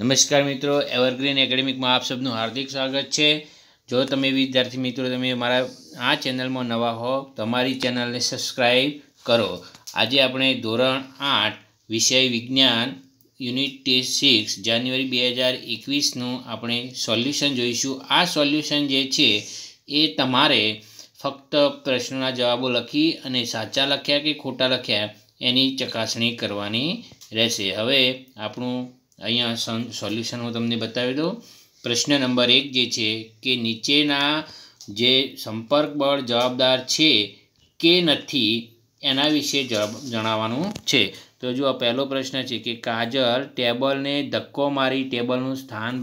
નમસ્કાર મિત્રો એવરગ્રીન એકેડેમિકમાં આપ સૌનું હાર્દિક સ્વાગત છે જો તમે વિદ્યાર્થી મિત્રો તમે મારા આ ચેનલમાં નવા હો તો અમારી ચેનલને સબસ્ક્રાઈબ કરો આજે આપણે ધોરણ આઠ વિષય વિજ્ઞાન યુનિટ ટેસ્ટ સિક્સ જાન્યુઆરી બે હજાર એકવીસનું આપણે સોલ્યુશન જોઈશું આ સોલ્યુશન જે છે એ તમારે ફક્ત પ્રશ્નોના જવાબો લખી અને સાચા લખ્યા કે ખોટા લખ્યા એની ચકાસણી કરવાની રહેશે હવે આપણું અહીંયા સન સોલ્યુશન હું તમને બતાવી દઉં પ્રશ્ન નંબર એક જે છે કે નીચેના જે સંપર્ક બળ જવાબદાર છે કે નથી એના વિશે જણાવવાનું છે તો જો આ પહેલો પ્રશ્ન છે કે કાજલ ટેબલને ધક્કો મારી ટેબલનું સ્થાન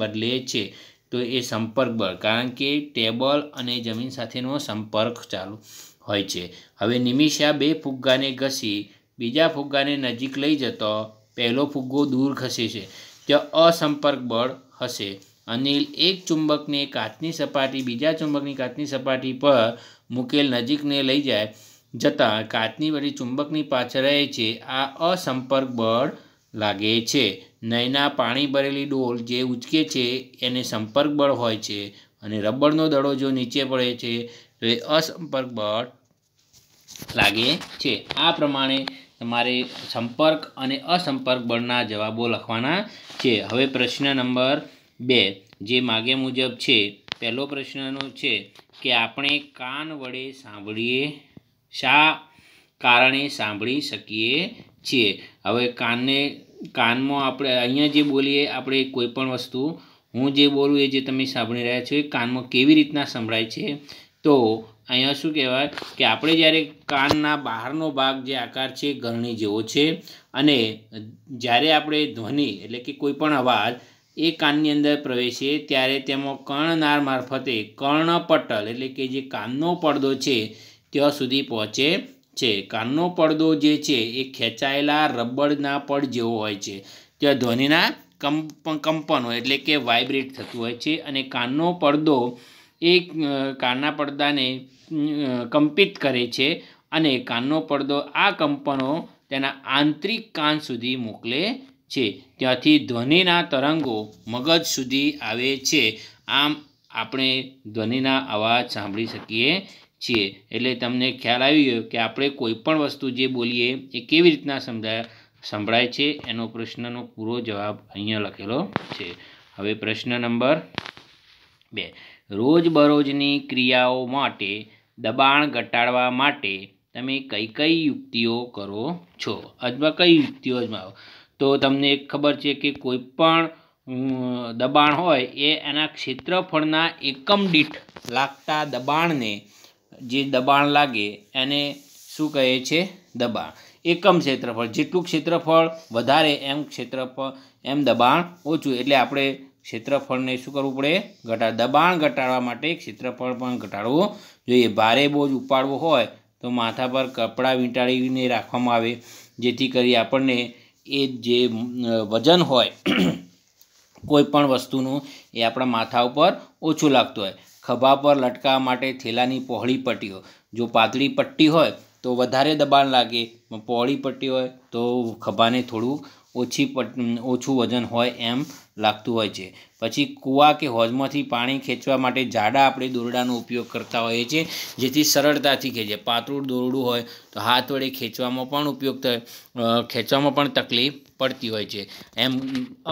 બદલે છે તો એ સંપર્ક બળ કારણ કે ટેબલ અને જમીન સાથેનો સંપર્ક ચાલુ હોય છે હવે નિમિષા બે ફુગ્ગાને ઘસી બીજા ફુગ્ગાને નજીક લઈ જતો પહેલો ફુગ્ગો દૂર ખસે છે ત્યાં અસંપર્ક બળ હશે અનિલ એક ચુંબકને કાચની સપાટી બીજા ચુંબકની કાચની સપાટી પર મૂકેલ નજીકને લઈ જાય જતાં કાચની વળી ચુંબકની પાછળ રહે છે આ અસંપર્ક બળ લાગે છે નયના પાણી ભરેલી ડોલ જે ઉચકે છે એને સંપર્ક બળ હોય છે અને રબરનો દડો જો નીચે પડે છે તો એ અસંપર્ક બળ લાગે છે આ પ્રમાણે તમારે સંપર્ક અને અસંપર્ક બળના જવાબો લખવાના છે હવે પ્રશ્ન નંબર બે જે માગે મુજબ છે પહેલો પ્રશ્નનો છે કે આપણે કાન વડે સાંભળીએ શા કારણે સાંભળી શકીએ છીએ હવે કાનને કાનમાં આપણે અહીંયા જે બોલીએ આપણે કોઈપણ વસ્તુ હું જે બોલું એ જે તમે સાંભળી રહ્યા છો એ કાનમાં કેવી રીતના સંભળાય છે તો અહીંયા શું કહેવાય કે આપણે જ્યારે કાનના બહારનો ભાગ જે આકાર છે ગરણી જેવો છે અને જ્યારે આપણે ધ્વનિ એટલે કે કોઈપણ અવાજ એ કાનની અંદર પ્રવેશે ત્યારે તેમાં કર્ણનાર મારફતે કર્ણપટલ એટલે કે જે કાનનો પડદો છે ત્યાં સુધી પહોંચે છે કાનનો પડદો જે છે એ ખેંચાયેલા રબડના પડ જેવો હોય છે ત્યાં ધ્વનિના કંપ કંપનો એટલે કે વાઇબ્રેટ થતું હોય છે અને કાનનો પડદો એ કાનના પડદાને કંપિત કરે છે અને કાનનો પડદો આ કંપનો તેના આંતરિક કાન સુધી મોકલે છે ત્યાંથી ધ્વનિના તરંગો મગજ સુધી આવે છે આમ આપણે ધ્વનિના અવાજ સાંભળી શકીએ છીએ એટલે તમને ખ્યાલ આવી ગયો કે આપણે કોઈપણ વસ્તુ જે બોલીએ એ કેવી રીતના સમજાય સંભળાય છે એનો પ્રશ્નનો પૂરો જવાબ અહીંયા લખેલો છે હવે પ્રશ્ન નંબર બે રોજબરોજની ક્રિયાઓ માટે દબાણ ઘટાડવા માટે તમે કઈ કઈ યુક્તિઓ કરો છો અથવા કઈ યુક્તિઓ અજમાવો તો તમને ખબર છે કે કોઈ પણ દબાણ હોય એ એના ક્ષેત્રફળના એકમ દીઠ લાગતા દબાણને જે દબાણ લાગે એને શું કહે છે દબાણ એકમ ક્ષેત્રફળ જેટલું ક્ષેત્રફળ વધારે એમ ક્ષેત્રફળ એમ દબાણ ઓછું એટલે આપણે ક્ષેત્રફળને શું કરવું પડે ઘટા દબાણ ઘટાડવા માટે ક્ષેત્રફળ પણ ઘટાડવું જોઈએ ભારે બોજ ઉપાડવો હોય તો માથા પર કપડાં વીંટાળીને રાખવામાં આવે જેથી કરી આપણને એ જે વજન હોય કોઈ પણ વસ્તુનું એ આપણા માથા ઉપર ઓછું લાગતું હોય ખભા પર લટકાવવા માટે થેલાની પહોળી પટ્ટીઓ જો પાતળી પટ્ટી હોય તો વધારે દબાણ લાગે પહોળી પટ્ટી હોય તો ખભાને થોડું ઓછી પટ ઓછું વજન હોય એમ લાગતું હોય છે પછી કૂવા કે હોજમાંથી પાણી ખેંચવા માટે જાડા આપણે દોરડાનો ઉપયોગ કરતા હોઈએ છીએ જેથી સરળતાથી ખેંચે પાતળું દોરડું હોય તો હાથ વડે ખેંચવામાં પણ ઉપયોગ થાય ખેંચવામાં પણ તકલીફ પડતી હોય છે એમ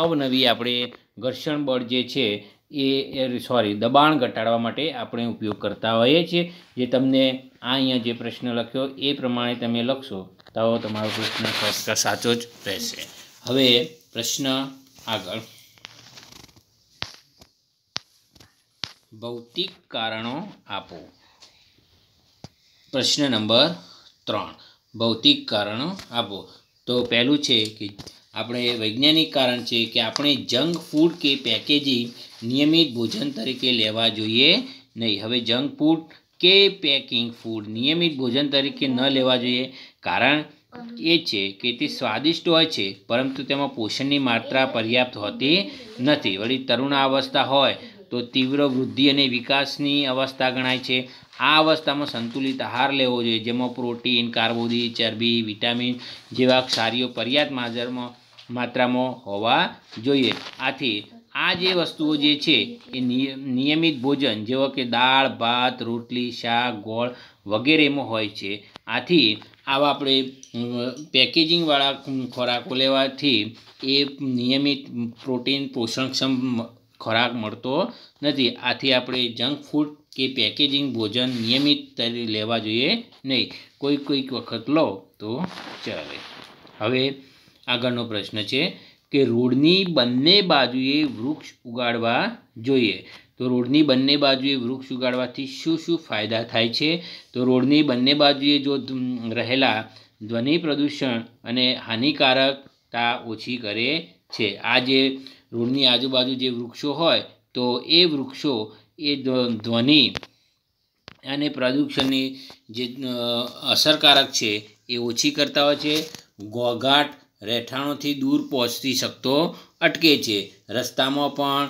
અવનવી આપણે ઘર્ષણ બળ જે છે એ સોરી દબાણ ઘટાડવા માટે આપણે ઉપયોગ કરતા હોઈએ છીએ જે તમને આ અહીંયા જે પ્રશ્ન લખ્યો એ પ્રમાણે તમે લખશો તો તમારો પ્રશ્ન સાચો જ રહેશે હવે પ્રશ્ન આગળ ભૌતિક કારણો આપો પ્રશ્ન નંબર ત્રણ ભૌતિક કારણો આપો તો પહેલું છે કે આપણે વૈજ્ઞાનિક કારણ છે કે આપણે જંક ફૂડ કે પેકેજિંગ નિયમિત ભોજન તરીકે લેવા જોઈએ નહીં હવે જંક ફૂડ કે પેકિંગ ફૂડ નિયમિત ભોજન તરીકે ન લેવા જોઈએ કારણ એ છે કે તે સ્વાદિષ્ટ હોય છે પરંતુ તેમાં પોષણની માત્રા પર્યાપ્ત હોતી નથી વળી તરુણાવસ્થા હોય તો તીવ્ર વૃદ્ધિ અને વિકાસની અવસ્થા ગણાય છે આ અવસ્થામાં સંતુલિત આહાર લેવો જોઈએ જેમાં પ્રોટીન કાર્બોદી ચરબી વિટામિન જેવા ક્ષારીઓ પર્યાપ્ત માજરમાં માત્રામાં હોવા જોઈએ આથી આ જે વસ્તુઓ જે છે એ નિયમિત ભોજન જેવો કે દાળ ભાત રોટલી શાક ગોળ વગેરેમાં હોય છે આથી આવા આપણે પેકેજિંગવાળા ખોરાકો લેવાથી એ નિયમિત પ્રોટીન પોષણક્ષમ ખોરાક મળતો નથી આથી આપણે જંક ફૂડ કે પેકેજિંગ ભોજન નિયમિત લેવા જોઈએ નહીં કોઈ કોઈક વખત લો તો ચાલે હવે આગળનો પ્રશ્ન છે કે રોડની બંને બાજુએ વૃક્ષ ઉગાડવા જોઈએ તો રોડની બંને બાજુએ વૃક્ષ ઉગાડવાથી શું શું ફાયદા થાય છે તો રોડની બંને બાજુએ જો રહેલા ધ્વનિ પ્રદૂષણ અને હાનિકારકતા ઓછી કરે છે આ જે રોડની આજુબાજુ જે વૃક્ષો હોય તો એ વૃક્ષો એ ધ્વનિ અને પ્રદૂષણની જે અસરકારક છે એ ઓછી કરતા હોય છે ઘોઘાટ રહેઠાણોથી દૂર પહોંચતી શકતો અટકે છે રસ્તામાં પણ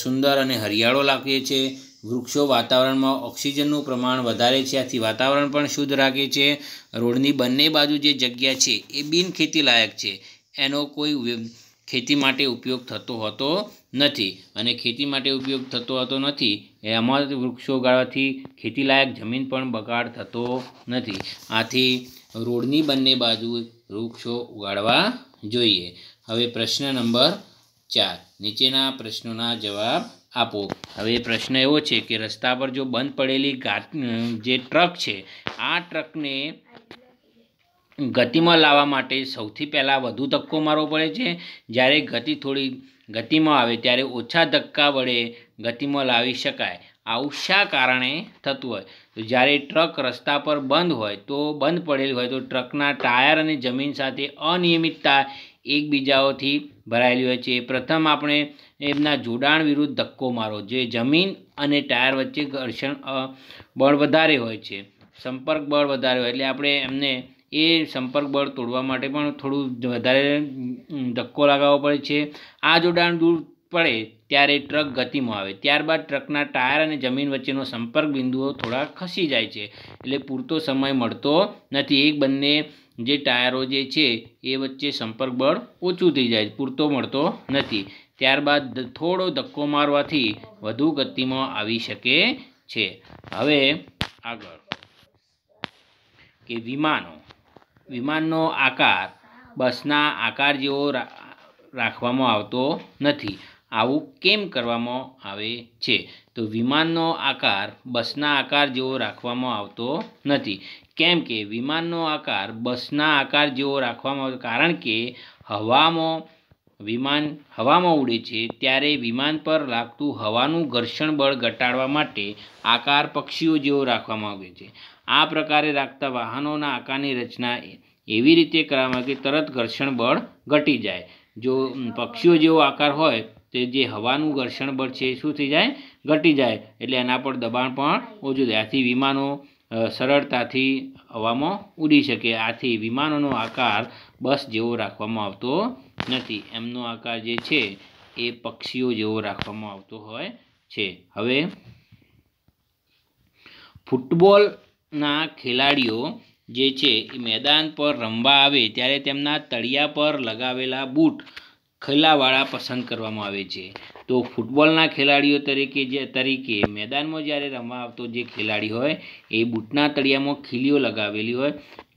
સુંદર અને હરિયાળો લાગે છે વૃક્ષો વાતાવરણમાં ઓક્સિજનનું પ્રમાણ વધારે છે આથી વાતાવરણ પણ શુદ્ધ રાખે છે રોડની બંને બાજુ જે જગ્યા છે એ બિન ખેતીલાયક છે એનો કોઈ ખેતી માટે ઉપયોગ થતો હોતો નથી અને ખેતી માટે ઉપયોગ થતો હોતો નથી એમાં વૃક્ષો ઉગાડવાથી ખેતીલાયક જમીન પણ બગાડ થતો નથી આથી રોડની બંને બાજુ વૃક્ષો ઉગાડવા જોઈએ હવે પ્રશ્ન નંબર ચાર નીચેના પ્રશ્નોના જવાબ આપો હવે પ્રશ્ન એવો છે કે રસ્તા પર જો બંધ પડેલી જે ટ્રક છે આ ટ્રકને ગતિમાં લાવવા માટે સૌથી પહેલાં વધુ ધક્કો મારવો પડે છે જ્યારે ગતિ થોડી ગતિમાં આવે ત્યારે ઓછા ધક્કા વડે ગતિમાં લાવી શકાય આવું શા કારણે થતું હોય તો જ્યારે ટ્રક રસ્તા પર બંધ હોય તો બંધ પડેલી હોય તો ટ્રકના ટાયર અને જમીન સાથે અનિયમિતતા એકબીજાઓથી ભરાયેલી હોય છે પ્રથમ આપણે એમના જોડાણ વિરુદ્ધ ધક્કો મારો જે જમીન અને ટાયર વચ્ચે ઘર્ષણ બળ વધારે હોય છે સંપર્ક બળ વધારે હોય એટલે આપણે એમને એ સંપર્ક બળ તોડવા માટે પણ થોડું વધારે ધક્કો લગાવવો પડે છે આ જોડાણ દૂર પડે ત્યારે ટ્રક ગતિમાં આવે ત્યારબાદ ટ્રકના ટાયર અને જમીન વચ્ચેનો સંપર્ક બિંદુઓ થોડા ખસી જાય છે એટલે પૂરતો સમય મળતો નથી એક બંને જે ટાયરો જે છે એ વચ્ચે સંપર્ક બળ ઓછું થઈ જાય પૂરતો મળતો નથી ત્યારબાદ થોડો ધક્કો મારવાથી વધુ ગતિમાં આવી શકે છે હવે આગળ કે વિમાનો વિમાનનો આકાર બસના આકાર જેવો રાખવામાં આવતો નથી આવું કેમ કરવામાં આવે છે તો વિમાનનો આકાર બસના આકાર જેવો રાખવામાં આવતો નથી કેમ કે વિમાનનો આકાર બસના આકાર જેવો રાખવામાં આવ્યો કારણ કે હવામાં વિમાન હવામાં ઉડે છે ત્યારે વિમાન પર લાગતું હવાનું ઘર્ષણ બળ ઘટાડવા માટે આકાર પક્ષીઓ જેવો રાખવામાં આવે છે આ પ્રકારે રાખતા વાહનોના આકારની રચના એવી રીતે કરવામાં આવી કે તરત ઘર્ષણ બળ ઘટી જાય જો પક્ષીઓ જેવો આકાર હોય તે જે હવાનું ઘર્ષણ બળ છે એ શું થઈ જાય ઘટી જાય એટલે એના પર દબાણ પણ ઓછું થાય આથી વિમાનો સરળતાથી હવામાં ઉડી શકે આથી વિમાનોનો આકાર બસ જેવો રાખવામાં આવતો નથી એમનો આકાર જે છે એ પક્ષીઓ જેવો રાખવામાં આવતો હોય છે હવે ફૂટબોલના ખેલાડીઓ જે છે એ મેદાન પર રમવા આવે ત્યારે તેમના તળિયા પર લગાવેલા બૂટ ખલાવાળા પસંદ કરવામાં આવે છે તો ફૂટબોલના ખેલાડીઓ તરીકે જે તરીકે મેદાનમાં જ્યારે રમવા આવતો જે ખેલાડી હોય એ બૂટના તળિયામાં ખીલીઓ લગાવેલી હોય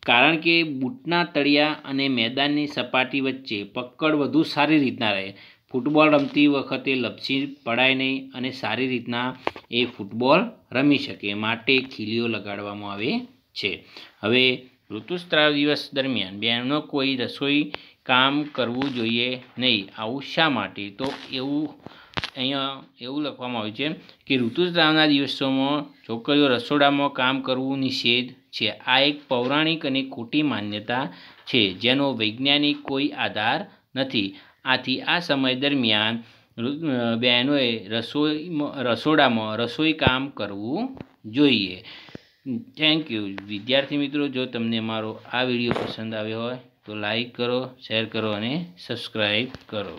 કારણ કે બૂટના તળિયા અને મેદાનની સપાટી વચ્ચે પકડ વધુ સારી રીતના રહે ફૂટબોલ રમતી વખતે લપસી પડાય નહીં અને સારી રીતના એ ફૂટબોલ રમી શકે માટે ખીલીઓ લગાડવામાં આવે છે હવે ઋતુસ્ત્રાવ દિવસ દરમિયાન બહેનો કોઈ રસોઈ કામ કરવું જોઈએ નહીં આવું શા માટે તો એવું અહીંયા એવું લખવામાં આવ્યું છે કે ઋતુસ્રાવના દિવસોમાં છોકરીઓ રસોડામાં કામ કરવું નિષેધ છે આ એક પૌરાણિક અને ખોટી માન્યતા છે જેનો વૈજ્ઞાનિક કોઈ આધાર નથી આથી આ સમય દરમિયાન બહેનોએ રસોઈમાં રસોડામાં રસોઈ કામ કરવું જોઈએ થેન્ક યુ વિદ્યાર્થી મિત્રો જો તમને મારો આ વિડીયો પસંદ આવ્યો હોય તો લાઈક કરો શેર કરો અને સબસ્ક્રાઈબ કરો